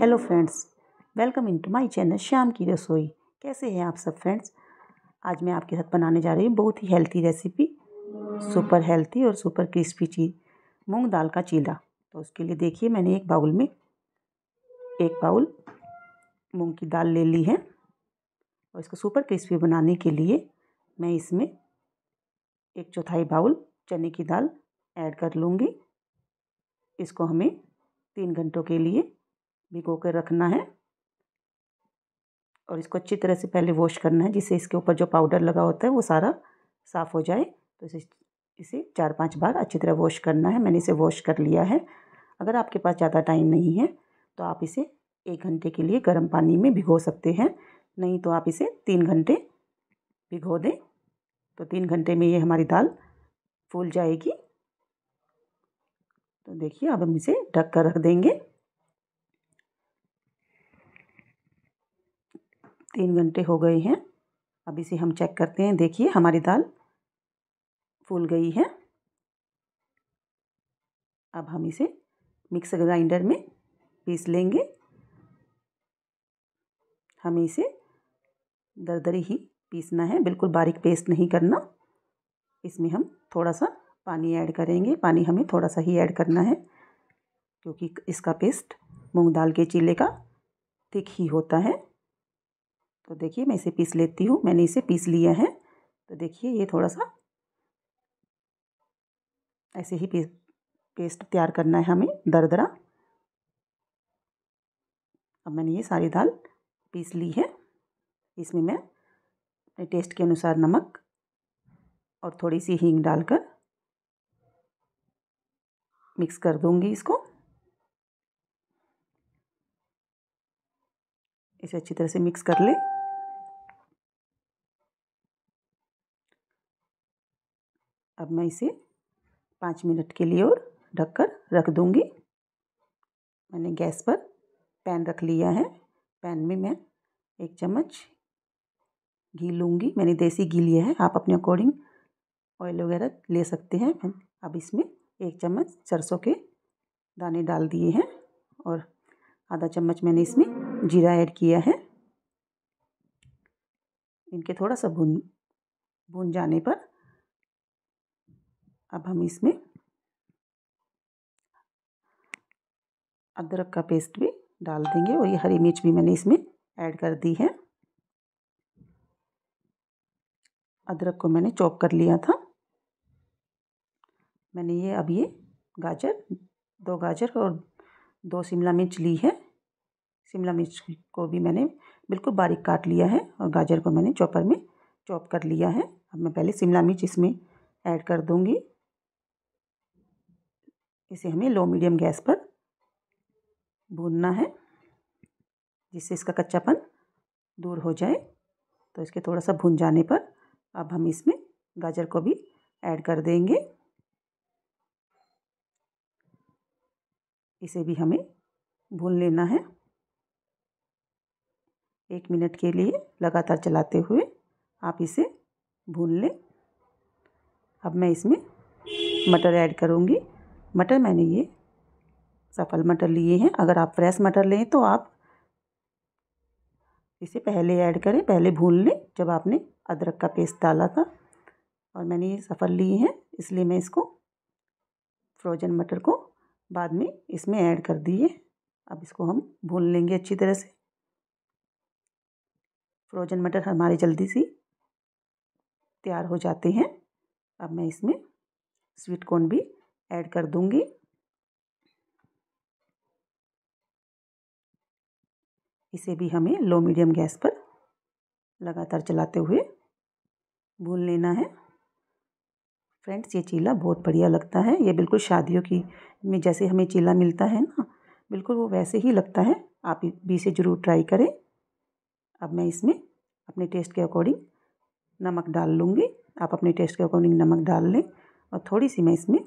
hello friends welcome into my channel शाम की रसोई कैसे हैं आप सब फ्रेंड्स आज मैं आपके साथ बनाने जा रही हूँ बहुत ही हेल्थी रेसिपी सुपर हेल्थी और सुपर क्रिस्पी चीज मूंग दाल का चीला तो उसके लिए देखिए मैंने एक बाउल में एक बाउल मूंग की दाल ले ली है और इसको सुपर क्रिस्पी बनाने के लिए मैं इसमें एक चौथाई बाउल चने की दाल ऐड कर लूँगी इसको हमें तीन घंटों के लिए भिगो कर रखना है और इसको अच्छी तरह से पहले वॉश करना है जिससे इसके ऊपर जो पाउडर लगा होता है वो सारा साफ़ हो जाए तो इसे इसे चार पांच बार अच्छी तरह वॉश करना है मैंने इसे वॉश कर लिया है अगर आपके पास ज़्यादा टाइम नहीं है तो आप इसे एक घंटे के लिए गर्म पानी में भिगो सकते हैं नहीं तो आप इसे तीन घंटे भिगो दें तो तीन घंटे में ये हमारी दाल फूल जाएगी तो देखिए अब हम इसे ढक कर रख देंगे तीन घंटे हो गए हैं अब इसे हम चेक करते हैं देखिए हमारी दाल फूल गई है अब हम इसे मिक्सर ग्राइंडर में पीस लेंगे हमें इसे दरदरी ही पीसना है बिल्कुल बारीक पेस्ट नहीं करना इसमें हम थोड़ा सा पानी ऐड करेंगे पानी हमें थोड़ा सा ही ऐड करना है क्योंकि इसका पेस्ट मूंग दाल के चीले का थिक ही होता है तो देखिए मैं इसे पीस लेती हूँ मैंने इसे पीस लिया है तो देखिए ये थोड़ा सा ऐसे ही पेस्ट पेस्ट तैयार करना है हमें दरदरा अब मैंने ये सारी दाल पीस ली है इसमें मैं अपने टेस्ट के अनुसार नमक और थोड़ी सी हींग डालकर मिक्स कर दूंगी इसको इसे अच्छी तरह से मिक्स कर ले अब मैं इसे पाँच मिनट के लिए और ढक कर रख दूँगी मैंने गैस पर पैन रख लिया है पैन में मैं एक चम्मच घी लूँगी मैंने देसी घी लिया है आप अपने अकॉर्डिंग ऑयल वगैरह ले सकते हैं अब इसमें एक चम्मच सरसों के दाने डाल दिए हैं और आधा चम्मच मैंने इसमें जीरा ऐड किया है इनके थोड़ा सा भून भून जाने पर अब हम इसमें अदरक का पेस्ट भी डाल देंगे और ये हरी मिर्च भी मैंने इसमें ऐड कर दी है अदरक को मैंने चॉप कर लिया था मैंने ये अब ये गाजर दो गाजर और दो शिमला मिर्च ली है शिमला मिर्च को भी मैंने बिल्कुल बारीक काट लिया है और गाजर को मैंने चॉपर में चॉप कर लिया है अब मैं पहले शिमला मिर्च इसमें ऐड कर दूंगी इसे हमें लो मीडियम गैस पर भूनना है जिससे इसका कच्चापन दूर हो जाए तो इसके थोड़ा सा भून जाने पर अब हम इसमें गाजर को भी ऐड कर देंगे इसे भी हमें भून लेना है एक मिनट के लिए लगातार चलाते हुए आप इसे भून लें अब मैं इसमें मटर ऐड करूँगी मटर मैंने ये सफल मटर लिए हैं अगर आप फ्रेश मटर लें तो आप इसे पहले ऐड करें पहले भून लें जब आपने अदरक का पेस्ट डाला था और मैंने ये सफल लिए हैं इसलिए मैं इसको फ्रोजन मटर को बाद में इसमें ऐड कर दिए अब इसको हम भून लेंगे अच्छी तरह से फ्रोजन मटर हमारे जल्दी से तैयार हो जाते हैं अब मैं इसमें स्वीट कॉर्न भी ऐड कर दूंगी इसे भी हमें लो मीडियम गैस पर लगातार चलाते हुए भून लेना है फ्रेंड्स ये चीला बहुत बढ़िया लगता है ये बिल्कुल शादियों की में जैसे हमें चीला मिलता है ना बिल्कुल वो वैसे ही लगता है आप भी इसे ज़रूर ट्राई करें अब मैं इसमें अपने टेस्ट के अकॉर्डिंग नमक डाल लूँगी आप अपने टेस्ट के अकॉर्डिंग नमक डाल लें और थोड़ी सी मैं इसमें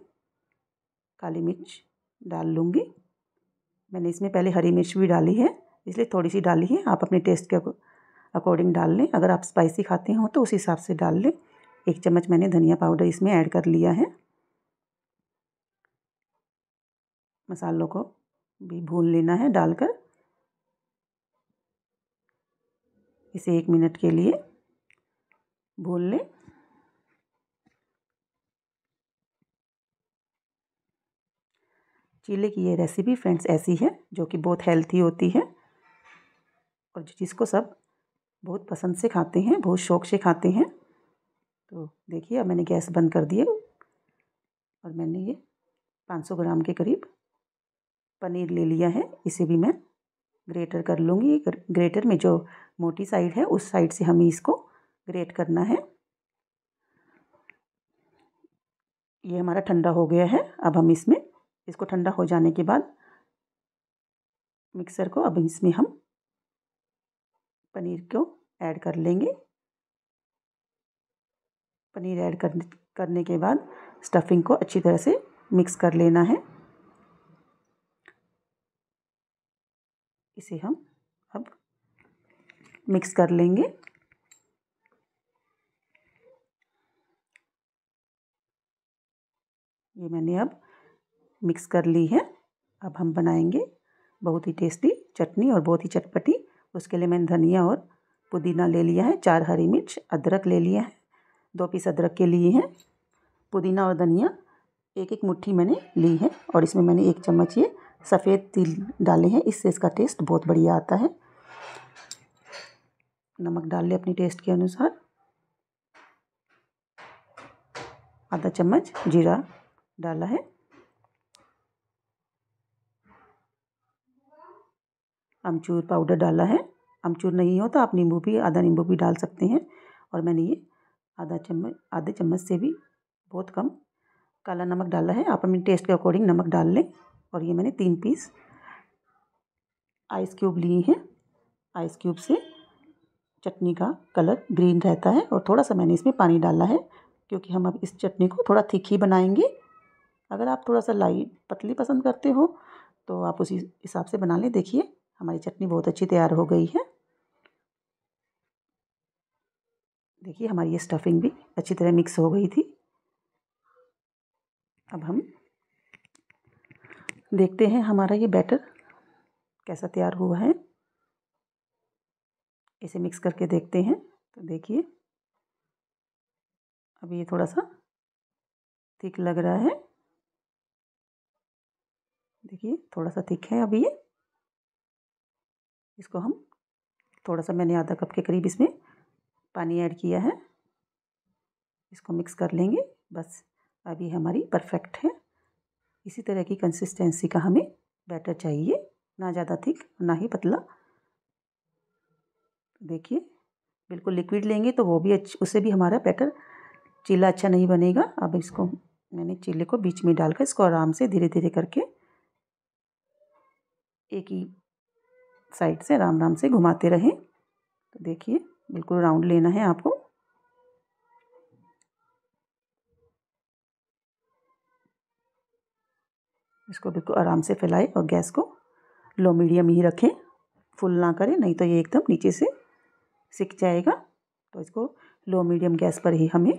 काली मिर्च डाल लूँगी मैंने इसमें पहले हरी मिर्च भी डाली है इसलिए थोड़ी सी डाली है आप अपने टेस्ट के अकॉर्डिंग डाल लें अगर आप स्पाइसी खाते हो तो उस हिसाब से डाल लें एक चम्मच मैंने धनिया पाउडर इसमें ऐड कर लिया है मसालों को भी भून लेना है डालकर इसे एक मिनट के लिए भून लें चिल्ले की ये रेसिपी फ्रेंड्स ऐसी है जो कि बहुत हेल्थी होती है और जिसको सब बहुत पसंद से खाते हैं बहुत शौक से खाते हैं तो देखिए अब मैंने गैस बंद कर दिए और मैंने ये 500 ग्राम के करीब पनीर ले लिया है इसे भी मैं ग्रेटर कर लूँगी ग्रेटर में जो मोटी साइड है उस साइड से हमें इसको ग्रेट करना है ये हमारा ठंडा हो गया है अब हम इसमें इसको ठंडा हो जाने के बाद मिक्सर को अब इसमें हम पनीर को ऐड कर लेंगे पनीर ऐड कर, करने के बाद स्टफिंग को अच्छी तरह से मिक्स कर लेना है इसे हम अब मिक्स कर लेंगे ये मैंने अब मिक्स कर ली है अब हम बनाएंगे बहुत ही टेस्टी चटनी और बहुत ही चटपटी उसके लिए मैंने धनिया और पुदीना ले लिया है चार हरी मिर्च अदरक ले लिया है दो पीस अदरक के लिए हैं पुदीना और धनिया एक एक मुट्ठी मैंने ली है और इसमें मैंने एक चम्मच ये सफ़ेद तिल डाले हैं इससे इसका टेस्ट बहुत बढ़िया आता है नमक डाल लें अपनी टेस्ट के अनुसार आधा चम्मच जीरा डाला है अमचूर पाउडर डाला है अमचूर नहीं हो तो आप नींबू भी आधा नींबू भी डाल सकते हैं और मैंने ये आधा चम्मच आधे चम्मच से भी बहुत कम काला नमक डाला है आप अपने टेस्ट के अकॉर्डिंग नमक डाल लें और ये मैंने तीन पीस आइस क्यूब लिए हैं आइस क्यूब से चटनी का कलर ग्रीन रहता है और थोड़ा सा मैंने इसमें पानी डाला है क्योंकि हम अब इस चटनी को थोड़ा तीखी बनाएंगे अगर आप थोड़ा सा लाइट पतली पसंद करते हो तो आप उसी हिसाब से बना लें देखिए हमारी चटनी बहुत अच्छी तैयार हो गई है देखिए हमारी ये स्टफिंग भी अच्छी तरह मिक्स हो गई थी अब हम देखते हैं हमारा ये बैटर कैसा तैयार हुआ है इसे मिक्स करके देखते हैं तो देखिए अब ये थोड़ा सा थिक लग रहा है देखिए थोड़ा सा थिक है अभी ये इसको हम थोड़ा सा मैंने आधा कप के करीब इसमें पानी ऐड किया है इसको मिक्स कर लेंगे बस अभी हमारी परफेक्ट है इसी तरह की कंसिस्टेंसी का हमें बैटर चाहिए ना ज़्यादा थिक ना ही पतला देखिए बिल्कुल लिक्विड लेंगे तो वो भी अच्छी उससे भी हमारा बैटर चीला अच्छा नहीं बनेगा अब इसको मैंने चीले को बीच में डालकर इसको आराम से धीरे धीरे करके एक ही साइड से राम राम से घुमाते रहें तो देखिए बिल्कुल राउंड लेना है आपको इसको बिल्कुल आराम से फैलाएं और गैस को लो मीडियम ही रखें फुल ना करें नहीं तो ये एकदम नीचे से सिक जाएगा तो इसको लो मीडियम गैस पर ही हमें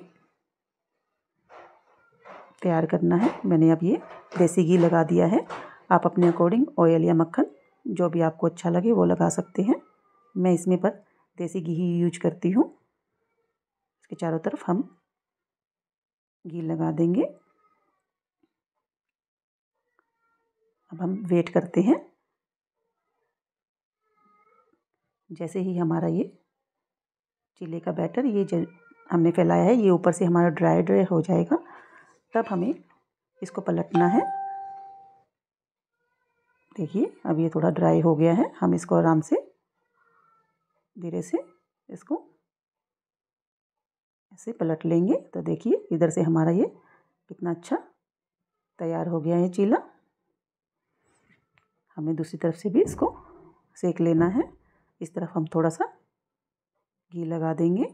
तैयार करना है मैंने अब ये देसी घी लगा दिया है आप अपने अकॉर्डिंग ऑयल या मक्खन जो भी आपको अच्छा लगे वो लगा सकते हैं मैं इसमें पर देसी घी ही यूज करती हूँ इसके चारों तरफ हम घी लगा देंगे अब हम वेट करते हैं जैसे ही हमारा ये चिल्ले का बैटर ये जल हमने फैलाया है ये ऊपर से हमारा ड्राई ड्राई हो जाएगा तब हमें इसको पलटना है देखिए अब ये थोड़ा ड्राई हो गया है हम इसको आराम से धीरे से इसको ऐसे पलट लेंगे तो देखिए इधर से हमारा ये कितना अच्छा तैयार हो गया है चीला हमें दूसरी तरफ से भी इसको सेक लेना है इस तरफ हम थोड़ा सा घी लगा देंगे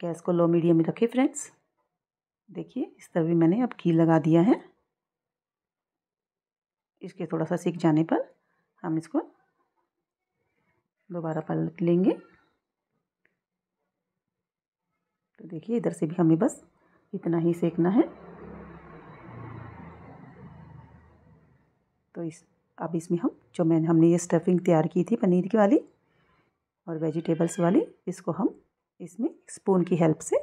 गैस को लो मीडियम में रखें फ्रेंड्स देखिए इस तवे मैंने अब घी लगा दिया है इसके थोड़ा सा सीख जाने पर हम इसको दोबारा पलट लेंगे तो देखिए इधर से भी हमें बस इतना ही सेकना है तो इस अब इसमें हम जो मैंने हमने ये स्टफिंग तैयार की थी पनीर की वाली और वेजिटेबल्स वाली इसको हम इसमें स्पून की हेल्प से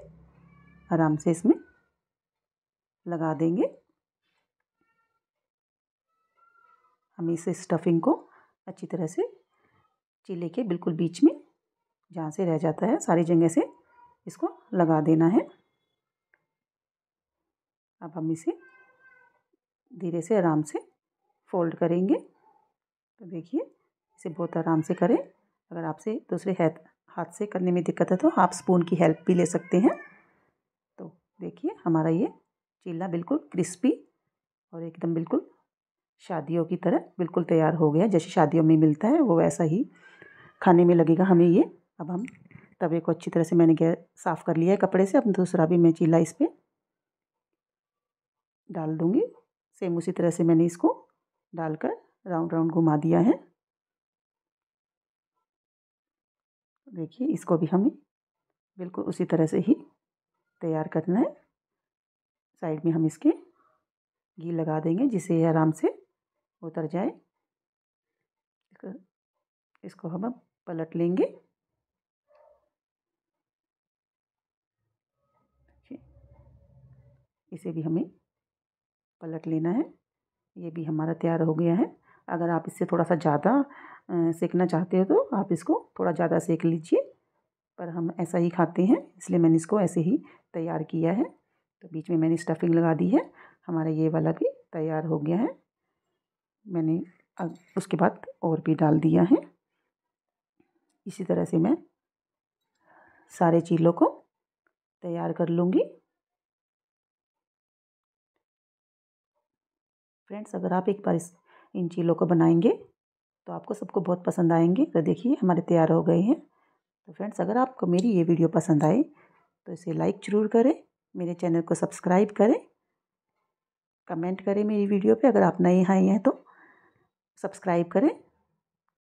आराम से इसमें लगा देंगे हम इस स्टफिंग को अच्छी तरह से चिले के बिल्कुल बीच में जहाँ से रह जाता है सारी जगह से इसको लगा देना है अब हम इसे धीरे से आराम से फोल्ड करेंगे तो देखिए इसे बहुत आराम से करें अगर आपसे दूसरे हाथ हाथ से करने में दिक्कत है तो आप स्पून की हेल्प भी ले सकते हैं तो देखिए हमारा ये चीला बिल्कुल क्रिस्पी और एकदम बिल्कुल शादियों की तरह बिल्कुल तैयार हो गया जैसे शादियों में मिलता है वो वैसा ही खाने में लगेगा हमें ये अब हम तवे को अच्छी तरह से मैंने गैस साफ़ कर लिया है कपड़े से अब दूसरा भी मैं चीला इस पर डाल दूँगी सेम उसी तरह से मैंने इसको डालकर राउंड राउंड घुमा दिया है देखिए इसको भी हमें बिल्कुल उसी तरह से ही तैयार करना है साइड में हम इसके घी लगा देंगे जिसे ये आराम से उतर जाए इसको हम अब पलट लेंगे इसे भी हमें पलट लेना है ये भी हमारा तैयार हो गया है अगर आप इससे थोड़ा सा ज़्यादा सेकना चाहते हो तो आप इसको थोड़ा ज़्यादा सेक लीजिए पर हम ऐसा ही खाते हैं इसलिए मैंने इसको ऐसे ही तैयार किया है तो बीच में मैंने स्टफिंग लगा दी है हमारा ये वाला भी तैयार हो गया है मैंने अब उसके बाद और भी डाल दिया है इसी तरह से मैं सारे चीलों को तैयार कर लूँगी फ्रेंड्स अगर आप एक बार इस इन चीलों को बनाएंगे तो आपको सबको बहुत पसंद आएंगे तो देखिए हमारे तैयार हो गए हैं तो फ्रेंड्स अगर आपको मेरी ये वीडियो पसंद आए तो इसे लाइक ज़रूर करें मेरे चैनल को सब्सक्राइब करें कमेंट करें मेरी वीडियो पे अगर आप नए आए हैं तो सब्सक्राइब करें